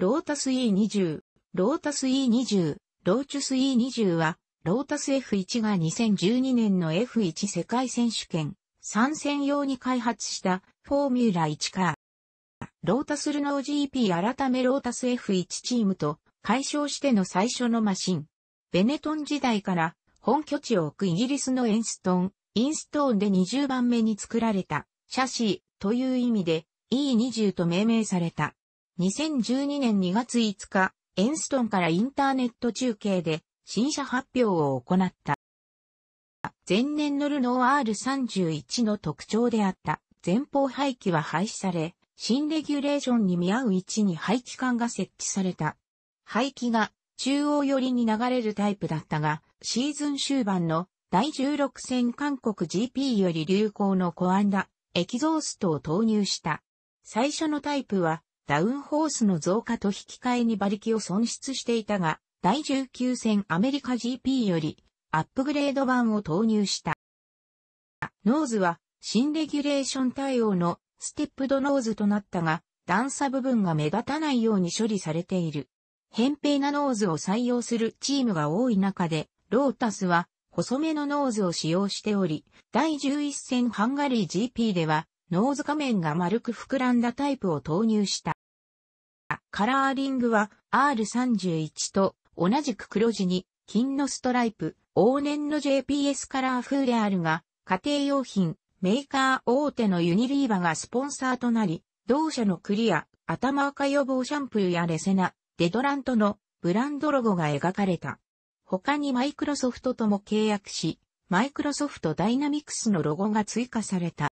ロータス E20、ロータス E20、ローチュス E20 は、ロータス F1 が2012年の F1 世界選手権参戦用に開発したフォーミュラ1カー。ロータスルノー GP 改めロータス F1 チームと解消しての最初のマシン。ベネトン時代から本拠地を置くイギリスのエンストン、インストーンで20番目に作られたシャシーという意味で E20 と命名された。2012年2月5日、エンストンからインターネット中継で新車発表を行った。前年のルノー R31 の特徴であった前方排気は廃止され、新レギュレーションに見合う位置に排気管が設置された。排気が中央寄りに流れるタイプだったが、シーズン終盤の第16戦韓国 GP より流行のコアンダ、エキゾーストを投入した。最初のタイプはダウンホースの増加と引き換えに馬力を損失していたが、第19戦アメリカ GP よりアップグレード版を投入した。ノーズは新レギュレーション対応のステップドノーズとなったが、段差部分が目立たないように処理されている。扁平なノーズを採用するチームが多い中で、ロータスは細めのノーズを使用しており、第11戦ハンガリー GP では、ノーズ画面が丸く膨らんだタイプを投入した。カラーリングは R31 と同じく黒地に金のストライプ、往年の JPS カラー風であるが、家庭用品、メーカー大手のユニリーバがスポンサーとなり、同社のクリア、頭赤予防シャンプーやレセナ、デドラントのブランドロゴが描かれた。他にマイクロソフトとも契約し、マイクロソフトダイナミクスのロゴが追加された。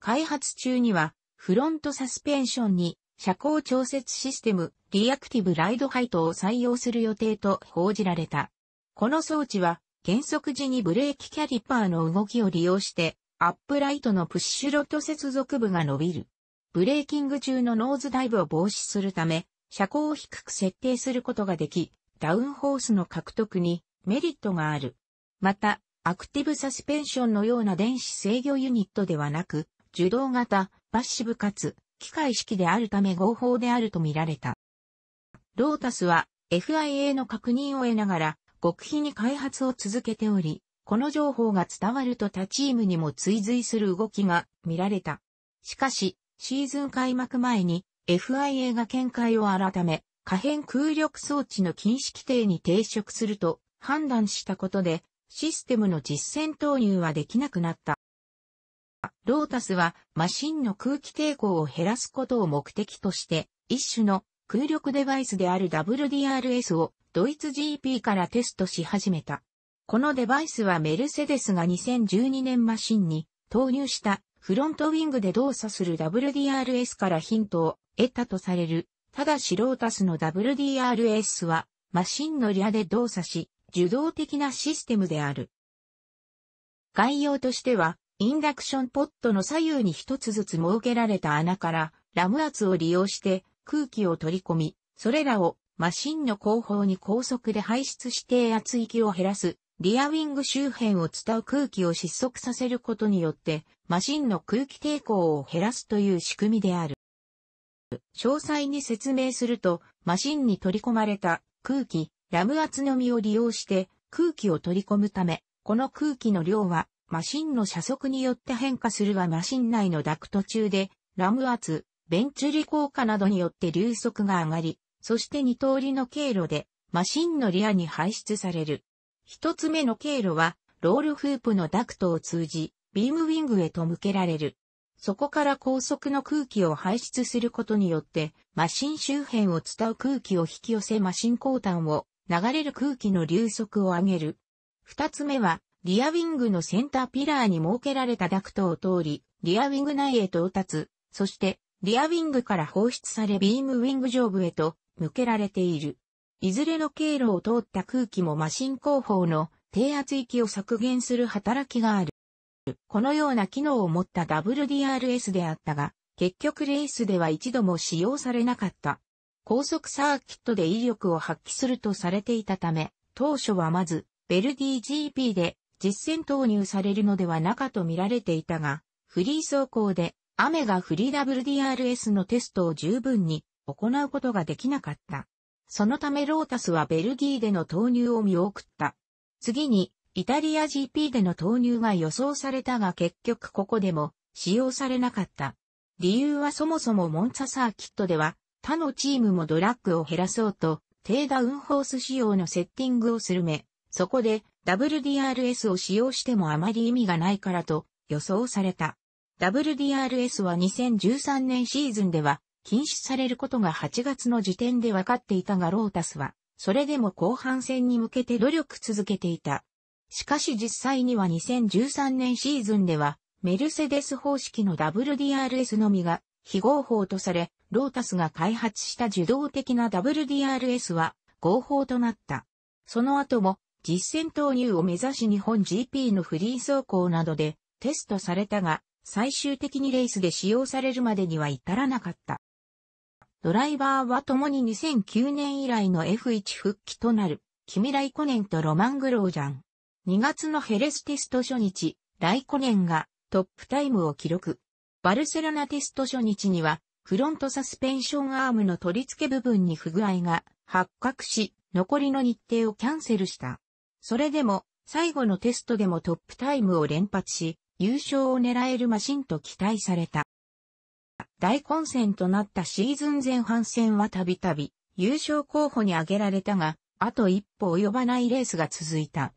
開発中には、フロントサスペンションに車高調節システム、リアクティブライドハイトを採用する予定と報じられた。この装置は、減速時にブレーキキャリパーの動きを利用して、アップライトのプッシュロット接続部が伸びる。ブレーキング中のノーズダイブを防止するため、車高を低く設定することができ、ダウンホースの獲得にメリットがある。また、アクティブサスペンションのような電子制御ユニットではなく、受動型、パッシブかつ、機械式であるため合法であると見られた。ロータスは FIA の確認を得ながら極秘に開発を続けており、この情報が伝わると他チームにも追随する動きが見られた。しかし、シーズン開幕前に FIA が見解を改め、可変空力装置の禁止規定に抵触すると判断したことで、システムの実践投入はできなくなった。ロータスはマシンの空気抵抗を減らすことを目的として、一種の空力デバイスである WDRS をドイツ GP からテストし始めた。このデバイスはメルセデスが2012年マシンに投入したフロントウィングで動作する WDRS からヒントを得たとされる。ただしロータスの WDRS はマシンのリアで動作し、受動的なシステムである。概要としては、インダクションポットの左右に一つずつ設けられた穴からラム圧を利用して空気を取り込み、それらをマシンの後方に高速で排出して圧域を減らす、リアウィング周辺を伝う空気を失速させることによって、マシンの空気抵抗を減らすという仕組みである。詳細に説明すると、マシンに取り込まれた空気、ラム圧のみを利用して空気を取り込むため、この空気の量はマシンの車速によって変化するはマシン内のダクト中で、ラム圧、ベンチュリ効果などによって流速が上がり、そして二通りの経路で、マシンのリアに排出される。一つ目の経路は、ロールフープのダクトを通じ、ビームウィングへと向けられる。そこから高速の空気を排出することによって、マシン周辺を伝う空気を引き寄せマシン後端を流れる空気の流速を上げる。二つ目は、リアウィングのセンターピラーに設けられたダクトを通り、リアウィング内へ到達、そして、リアウィングから放出されビームウィング上部へと向けられている。いずれの経路を通った空気もマシン後方の低圧域を削減する働きがある。このような機能を持った WDRS であったが、結局レースでは一度も使用されなかった。高速サーキットで威力を発揮するとされていたため、当初はまず、ベルディ GP で実戦投入されるのではなかと見られていたが、フリー走行で雨が降り WDRS のテストを十分に行うことができなかった。そのためロータスはベルギーでの投入を見送った。次に、イタリア GP での投入が予想されたが結局ここでも使用されなかった。理由はそもそもモンツァサーキットでは他のチームもドラッグを減らそうと低ダウンホース仕様のセッティングをするめ、そこで WDRS を使用してもあまり意味がないからと予想された。WDRS は2013年シーズンでは禁止されることが8月の時点で分かっていたがロータスは、それでも後半戦に向けて努力続けていた。しかし実際には2013年シーズンでは、メルセデス方式の WDRS のみが非合法とされ、ロータスが開発した受動的な WDRS は合法となった。その後も実戦投入を目指し日本 GP のフリー走行などでテストされたが、最終的にレースで使用されるまでには至らなかった。ドライバーは共に2009年以来の F1 復帰となる、キミ・ライコネンとロマン・グロージャン。2月のヘレステスト初日、ライコネンがトップタイムを記録。バルセロナテスト初日には、フロントサスペンションアームの取り付け部分に不具合が発覚し、残りの日程をキャンセルした。それでも、最後のテストでもトップタイムを連発し、優勝を狙えるマシンと期待された。大混戦となったシーズン前半戦はたびたび優勝候補に挙げられたが、あと一歩及ばないレースが続いた。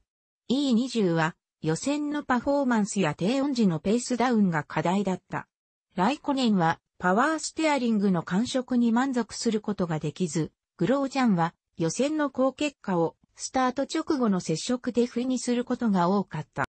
E20 は予選のパフォーマンスや低音時のペースダウンが課題だった。ライコネンはパワーステアリングの感触に満足することができず、グロージャンは予選の高結果をスタート直後の接触で不意にすることが多かった。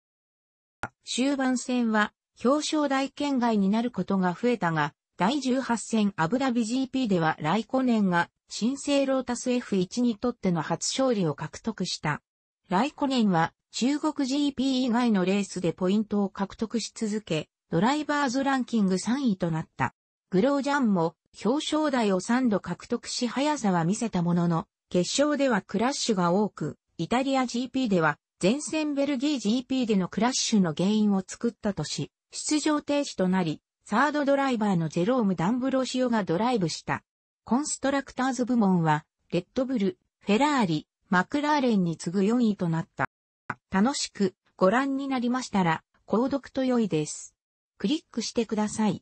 終盤戦は表彰台圏外になることが増えたが、第18戦アブダビ GP ではライコネンが新生ロータス F1 にとっての初勝利を獲得した。ライコネンは中国 GP 以外のレースでポイントを獲得し続け、ドライバーズランキング3位となった。グロージャンも表彰台を3度獲得し速さは見せたものの、決勝ではクラッシュが多く、イタリア GP では、前線ベルギー GP でのクラッシュの原因を作ったとし、出場停止となり、サードドライバーのジェローム・ダンブロシオがドライブした。コンストラクターズ部門は、レッドブル、フェラーリ、マクラーレンに次ぐ4位となった。楽しくご覧になりましたら、購読と良いです。クリックしてください。